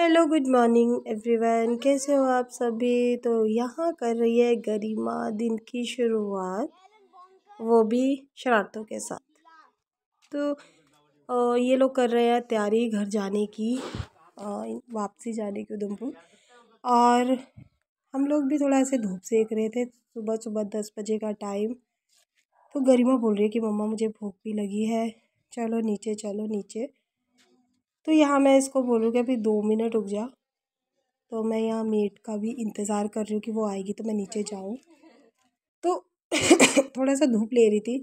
hello good morning everyone कैसे हो आप सभी तो यहाँ कर रही है गरिमा दिन की शुरुआत वो भी शरारतों के साथ तो ये लोग कर रहे हैं तैयारी घर जाने की वापसी जाने की उधमपुर और हम लोग भी थोड़ा ऐसे धूप सेक रहे थे सुबह सुबह दस बजे का टाइम तो गरिमा बोल रही है कि मम्मा मुझे भूख भी लगी है चलो नीचे चलो नीचे तो यहाँ मैं इसको बोलूँ कि अभी दो मिनट रुक जा तो मैं यहाँ मेट का भी इंतज़ार कर रही हूँ कि वो आएगी तो मैं नीचे जाऊँ तो थोड़ा सा धूप ले रही थी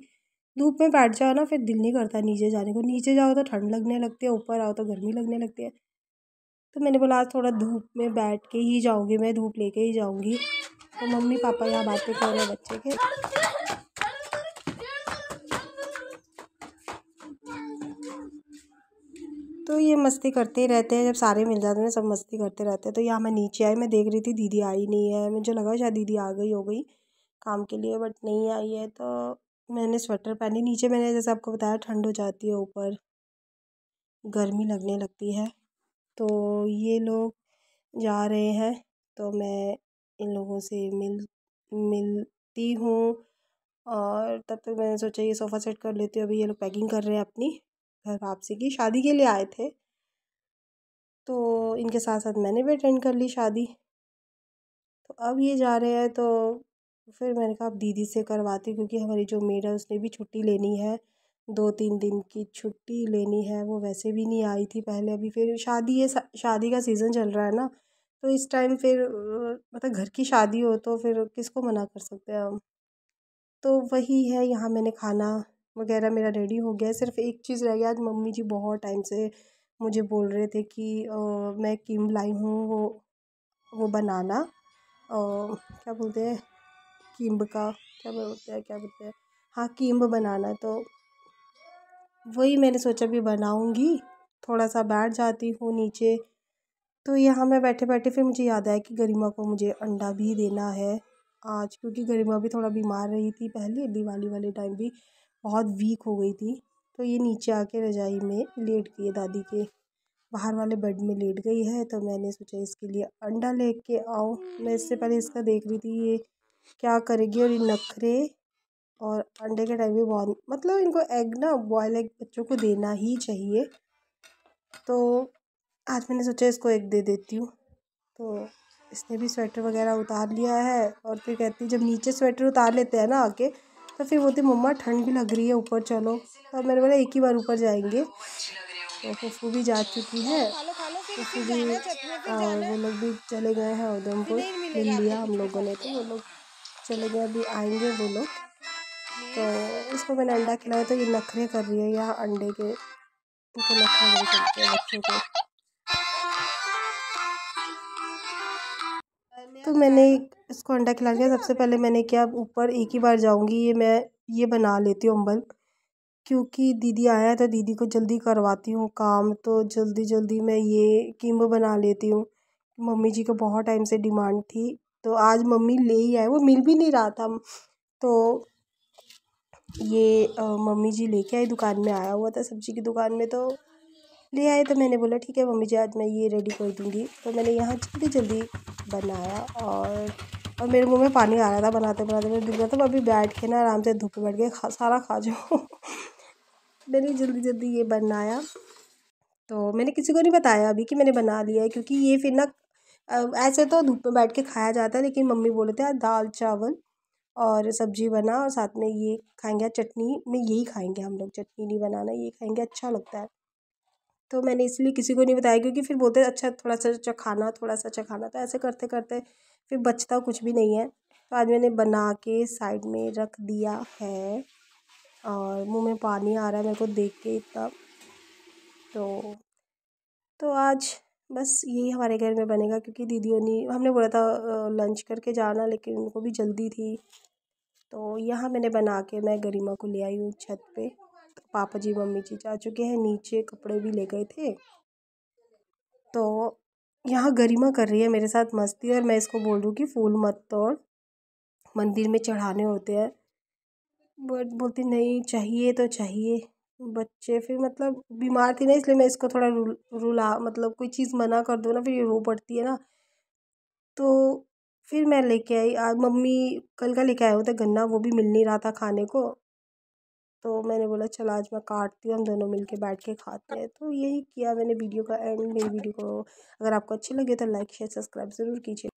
धूप में बैठ जाओ ना फिर दिल नहीं करता नीचे जाने को नीचे जाओ तो ठंड लगने लगती है ऊपर आओ तो गर्मी लगने लगती है तो मैंने बोला आज थोड़ा धूप में बैठ के ही जाऊँगी मैं धूप लेके ही जाऊँगी तो मम्मी पापा यहाँ बातें कर रहे हैं बच्चे के तो ये मस्ती करते ही रहते हैं जब सारे मिल जाते हैं सब मस्ती करते रहते हैं तो यहाँ मैं नीचे आई मैं देख रही थी दीदी आई नहीं है मुझे लगा शायद दीदी आ गई हो गई काम के लिए बट नहीं आई है तो मैंने स्वेटर पहनी नीचे मैंने जैसे आपको बताया ठंड हो जाती है ऊपर गर्मी लगने लगती है तो ये लोग जा रहे हैं तो मैं इन लोगों से मिल मिलती हूँ और तब तक मैंने सोचा ये सोफ़ा सेट कर लेती हूँ अभी ये लोग पैकिंग कर रहे हैं अपनी घर वापसी की शादी के लिए आए थे तो इनके साथ साथ मैंने भी अटेंड कर ली शादी तो अब ये जा रहे हैं तो फिर मैंने कहा अब दीदी से करवाती क्योंकि हमारी जो मेड है उसने भी छुट्टी लेनी है दो तीन दिन की छुट्टी लेनी है वो वैसे भी नहीं आई थी पहले अभी फिर शादी है शादी का सीज़न चल रहा है ना तो इस टाइम फिर मतलब घर की शादी हो तो फिर किसको मना कर सकते हैं हम तो वही है यहाँ मैंने खाना वगैरह मेरा रेडी हो गया है सिर्फ एक चीज़ रह गया आज मम्मी जी बहुत टाइम से मुझे बोल रहे थे कि मैं कीम लाई हूँ वो वो बनाना क्या बोलते हैं कीम्ब का क्या बोलते हैं क्या बोलते हैं हाँ कीम्ब बनाना तो वही मैंने सोचा भी बनाऊँगी थोड़ा सा बैठ जाती हूँ नीचे तो यहाँ मैं बैठे बैठे फिर मुझे याद आया कि गरिमा को मुझे अंडा भी देना है आज क्योंकि गरिमा भी थोड़ा बीमार रही थी पहले दिवाली वाले टाइम भी बहुत वीक हो गई थी तो ये नीचे आके रजाई में लेट गई है दादी के बाहर वाले बेड में लेट गई है तो मैंने सोचा इसके लिए अंडा ले के आओ मैं इससे पहले इसका देख रही थी ये क्या करेगी और ये नखरे और अंडे के टाइम भी बहुत मतलब इनको एग ना बॉयल एग बच्चों को देना ही चाहिए तो आज मैंने सोचा इसको एग दे देती हूँ तो इसने भी स्वेटर वगैरह उतार लिया है और फिर कहती जब नीचे स्वेटर उतार लेते हैं ना आके तो फिर बोलती मम्मा ठंड भी लग रही है ऊपर चलो और मेरे बोला एक ही बार ऊपर जाएंगे तो फूफू भी जा चुकी है तो फूफू भी और हाँ, वो लोग भी चले गए हैं उधमपुर मिल लिया हम लोगों ने तो वो लोग चले गए अभी आएंगे वो लोग तो इसको मैंने अंडा खिलाया तो ये नखरे कर रही है यहाँ अंडे के तो नखरे बच्चों को तो मैंने इसको अंडा खिला के सबसे पहले मैंने क्या ऊपर एक ही बार जाऊंगी ये मैं ये बना लेती हूँ अम्बल क्योंकि दीदी आया था तो दीदी को जल्दी करवाती हूँ काम तो जल्दी जल्दी मैं ये किम्ब बना लेती हूँ मम्मी जी को बहुत टाइम से डिमांड थी तो आज मम्मी ले ही आए वो मिल भी नहीं रहा था तो ये आ, मम्मी जी लेके आई दुकान में आया हुआ था सब्जी की दुकान में तो ले आए तो मैंने बोला ठीक है मम्मी जी आज मैं ये रेडी कर दूँगी तो मैंने यहाँ जल्दी जल्दी बनाया और और मेरे मुंह में पानी आ रहा था बनाते बनाते मेरे दिल तो अभी बैठ के ना आराम से धूप बैठ के खा सारा खा जाओ मैंने जल्दी जल्दी ये बनाया तो मैंने किसी को नहीं बताया अभी कि मैंने बना लिया है क्योंकि ये फिर ना ऐसे तो धूप में बैठ के खाया जाता है लेकिन मम्मी बोले थे दाल चावल और सब्जी बना और साथ में ये खाएंगे चटनी में यही खाएंगे हम लोग चटनी नहीं बनाना ये खाएंगे अच्छा लगता है तो मैंने इसलिए किसी को नहीं बताया क्योंकि फिर बोलते अच्छा थोड़ा सा चखाना अच्छा थोड़ा सा चखाना अच्छा तो ऐसे करते करते फिर बचता कुछ भी नहीं है तो आज मैंने बना के साइड में रख दिया है और मुंह में पानी आ रहा है मेरे को देख के इतना तो तो आज बस यही हमारे घर में बनेगा क्योंकि दीदियों ने हमने बोला था लंच करके जाना लेकिन उनको भी जल्दी थी तो यहाँ मैंने बना के मैं गरिमा को ले आई हूँ छत पे पापा जी मम्मी जी जा चुके हैं नीचे कपड़े भी ले गए थे तो यहाँ गरिमा कर रही है मेरे साथ मस्ती और मैं इसको बोल दूँ कि फूल मत तोड़ मंदिर में चढ़ाने होते हैं बट बोलती नहीं चाहिए तो चाहिए बच्चे फिर मतलब बीमार थी ना इसलिए मैं इसको थोड़ा रुल रुला मतलब कोई चीज़ मना कर दो ना फिर ये रो पड़ती है ना तो फिर मैं लेके आई आज मम्मी कल का लेके आया था गन्ना वो भी मिल नहीं रहा था खाने को तो मैंने बोला चल आज मैं काटती हूँ हम दोनों मिल के बैठ के खाते हैं तो यही किया मैंने वीडियो का एंड मेरी वीडियो को अगर आपको अच्छी लगे तो लाइक शेयर सब्सक्राइब ज़रूर कीजिए